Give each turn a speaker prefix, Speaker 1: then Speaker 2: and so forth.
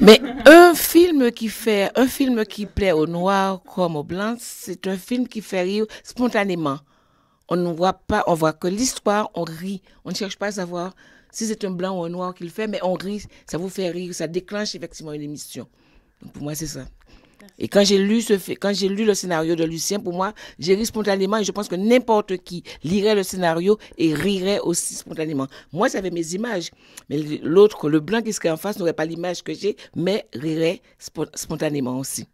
Speaker 1: Mais un film qui fait, un film qui plaît au noir comme au blanc, c'est un film qui fait rire spontanément. On ne voit pas, on voit que l'histoire, on rit. On ne cherche pas à savoir si c'est un blanc ou un noir qui le fait, mais on rit. Ça vous fait rire, ça déclenche effectivement une émission. pour moi, c'est ça. Et quand j'ai lu ce quand j'ai lu le scénario de Lucien, pour moi, j'ai ri spontanément et je pense que n'importe qui lirait le scénario et rirait aussi spontanément. Moi, j'avais mes images, mais l'autre, le blanc qui serait en face, n'aurait pas l'image que j'ai, mais rirait spontanément aussi.